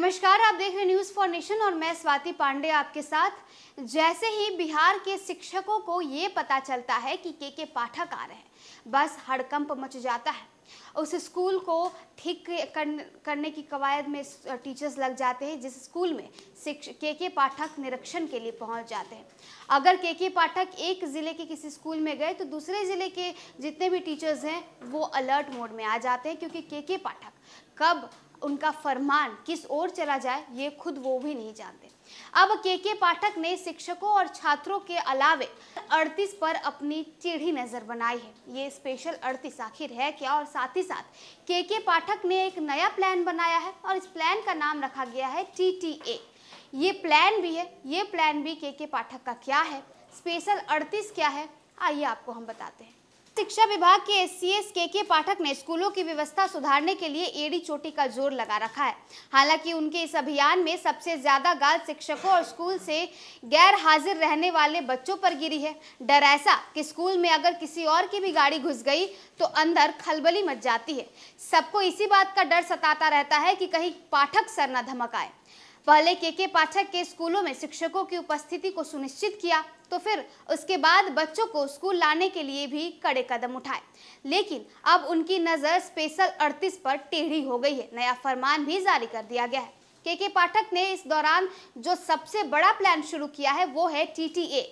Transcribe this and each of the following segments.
नमस्कार आप देख रहे न्यूज़ फॉर नेशन और मैं स्वाति पांडे आपके साथ जैसे ही बिहार के शिक्षकों को ये पता चलता है कि के के पाठक आ रहे हैं बस हड़कंप मच जाता है उस स्कूल को ठीक करने की कवायद में टीचर्स लग जाते हैं जिस स्कूल में के के पाठक निरीक्षण के लिए पहुंच जाते हैं अगर के के पाठक एक ज़िले के किसी स्कूल में गए तो दूसरे ज़िले के जितने भी टीचर्स हैं वो अलर्ट मोड में आ जाते हैं क्योंकि के के पाठक कब उनका फरमान किस ओर चला जाए ये खुद वो भी नहीं जानते अब के के पाठक ने शिक्षकों और छात्रों के अलावे 38 पर अपनी चिढ़ी नज़र बनाई है ये स्पेशल 38 आखिर है क्या और साथ ही साथ के के पाठक ने एक नया प्लान बनाया है और इस प्लान का नाम रखा गया है टी टी ए ये प्लान भी है ये प्लान भी के के पाठक का क्या है स्पेशल 38 क्या है आइए आपको हम बताते हैं शिक्षा विभाग के एस सी एस के पाठक ने स्कूलों की व्यवस्था सुधारने के लिए एडी चोटी का जोर लगा रखा है हालांकि उनके इस अभियान में सबसे ज्यादा गाल शिक्षकों और स्कूल से गैर हाजिर रहने वाले बच्चों पर गिरी है डर ऐसा कि स्कूल में अगर किसी और की भी गाड़ी घुस गई तो अंदर खलबली मच जाती है सबको इसी बात का डर सताता रहता है कि कहीं पाठक सर न धमकाए पहले के के पाठक के स्कूलों में शिक्षकों की उपस्थिति को सुनिश्चित किया तो फिर उसके बाद बच्चों को स्कूल लाने के लिए भी कड़े कदम उठाए लेकिन अब उनकी नज़र स्पेशल अड़तीस पर टेढ़ी हो गई है नया फरमान भी जारी कर दिया गया है के के पाठक ने इस दौरान जो सबसे बड़ा प्लान शुरू किया है वो है टीटीए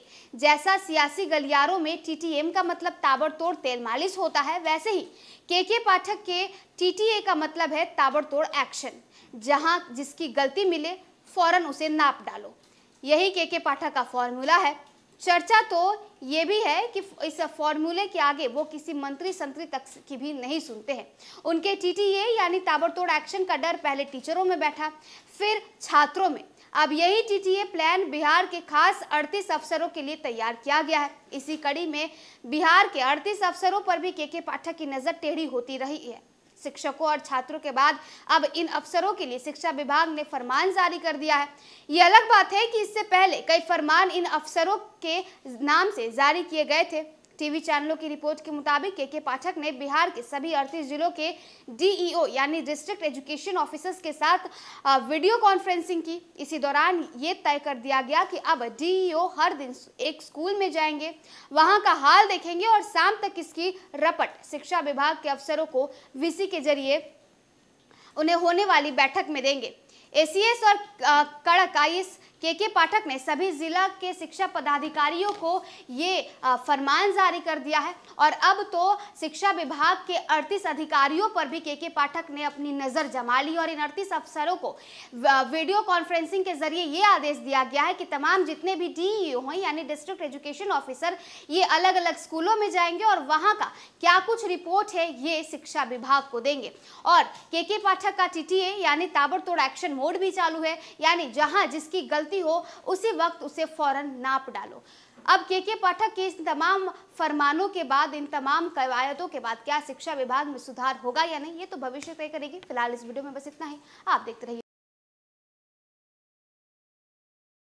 जैसा सियासी गलियारों में टीटीएम का मतलब ताबड़तोड़ तेल मालिश होता है वैसे ही के के पाठक के टीटीए का मतलब है ताबड़तोड़ एक्शन जहां जिसकी गलती मिले फौरन उसे नाप डालो यही के के पाठक का फॉर्मूला है चर्चा तो ये भी है कि इस फॉर्मूले के आगे वो किसी मंत्री संतरी तक की भी नहीं सुनते हैं उनके टीटीए यानी ताबड़तोड़ एक्शन का डर पहले टीचरों में बैठा फिर छात्रों में अब यही टीटीए प्लान बिहार के खास 38 अफसरों के लिए तैयार किया गया है इसी कड़ी में बिहार के 38 अफसरों पर भी के के पाठक की नज़र टेढ़ी होती रही है शिक्षकों और छात्रों के बाद अब इन अफसरों के लिए शिक्षा विभाग ने फरमान जारी कर दिया है ये अलग बात है कि इससे पहले कई फरमान इन अफसरों के नाम से जारी किए गए थे टीवी चैनलों की रिपोर्ट के मुताबिक के के पाठक ने बिहार के सभी अड़तीस जिलों के डीईओ यानी डिस्ट्रिक्ट एजुकेशन ऑफिसर्स के साथ वीडियो कॉन्फ्रेंसिंग की इसी दौरान ये तय कर दिया गया कि अब डीईओ हर दिन एक स्कूल में जाएंगे वहाँ का हाल देखेंगे और शाम तक इसकी रपट शिक्षा विभाग के अफसरों को वी के जरिए उन्हें होने वाली बैठक में देंगे एसीएस और कड़क आई के के पाठक ने सभी जिला के शिक्षा पदाधिकारियों को ये फरमान जारी कर दिया है और अब तो शिक्षा विभाग के 38 अधिकारियों पर भी के के पाठक ने अपनी नज़र जमा ली और इन 38 अफसरों को वीडियो कॉन्फ्रेंसिंग के जरिए ये आदेश दिया गया है कि तमाम जितने भी डीईओ हैं यानी डिस्ट्रिक्ट एजुकेशन ऑफिसर ये अलग अलग स्कूलों में जाएंगे और वहाँ का क्या कुछ रिपोर्ट है ये शिक्षा विभाग को देंगे और के के पाठक का टी यानी ताबड़तोड़ एक्शन मोड भी चालू है यानी जहाँ जिसकी गलती गलती हो उसी वक्त उसे फ़ौरन नाप डालो अब के के पाठक के इन तमाम फरमानों के बाद इन तमाम कवायदों के बाद क्या शिक्षा विभाग में सुधार होगा या नहीं ये तो भविष्य तय करेगी फिलहाल इस वीडियो में बस इतना ही आप देखते रहिए